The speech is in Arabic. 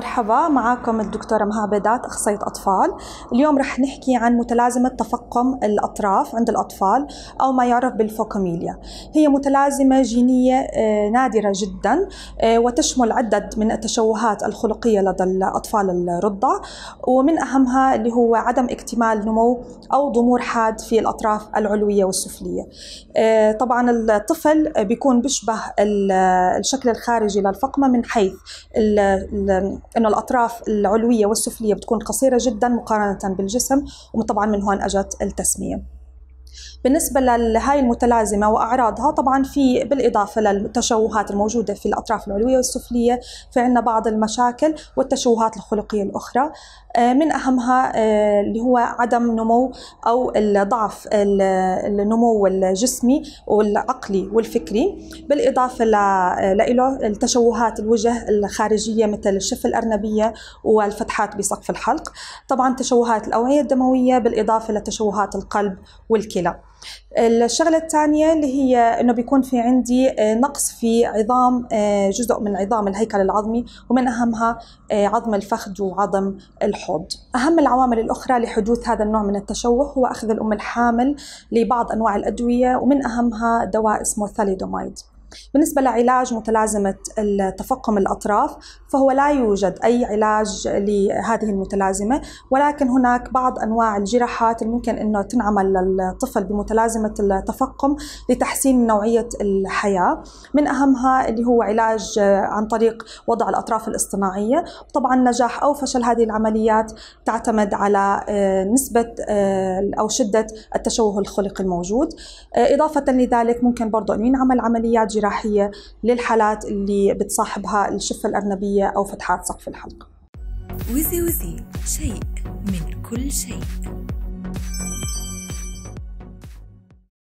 مرحبا معكم الدكتورة مها بيدات أخصائية أطفال اليوم رح نحكي عن متلازمة تفقم الأطراف عند الأطفال أو ما يعرف بالفوكوميليا هي متلازمة جينية آه، نادرة جدا آه، وتشمل عدد من التشوهات الخلقية لدى الأطفال الرضع ومن أهمها اللي هو عدم اكتمال نمو أو ضمور حاد في الأطراف العلوية والسفلية آه، طبعا الطفل بيكون بيشبه الشكل الخارجي للفقمة من حيث انه الاطراف العلويه والسفليه بتكون قصيره جدا مقارنه بالجسم وطبعا من هون اجت التسميه بالنسبة لهاي المتلازمة وأعراضها طبعا في بالإضافة للتشوهات الموجودة في الأطراف العلوية والسفلية في عنا بعض المشاكل والتشوهات الخلقية الأخرى آه، من أهمها آه، اللي هو عدم نمو أو الضعف النمو الجسمي والعقلي والفكري بالإضافة له التشوهات الوجه الخارجية مثل الشفة الأرنبية والفتحات بسقف الحلق طبعا تشوهات الأوعية الدموية بالإضافة لتشوهات القلب والكلى الشغلة الثانية اللي هي انه بيكون في عندي آه، نقص في عظام آه، جزء من عظام الهيكل العظمي ومن اهمها آه، عظم الفخذ وعظم الحوض. اهم العوامل الاخرى لحدوث هذا النوع من التشوه هو اخذ الام الحامل لبعض انواع الادوية ومن اهمها دواء اسمه ثاليدومايد. بالنسبة لعلاج متلازمة التفقم الأطراف فهو لا يوجد أي علاج لهذه المتلازمة ولكن هناك بعض أنواع الجراحات الممكن أنه تنعمل للطفل بمتلازمة التفقم لتحسين نوعية الحياة من أهمها اللي هو علاج عن طريق وضع الأطراف الاصطناعية طبعا نجاح أو فشل هذه العمليات تعتمد على آه، نسبة آه، أو شدة التشوه الخلقي الموجود آه، إضافة لذلك ممكن برضو أن ينعمل عمليات الجراحية للحالات اللي بتصاحبها الشفة الأرنبية أو فتحات سقف الحلق وزي وزي شيء من كل شيء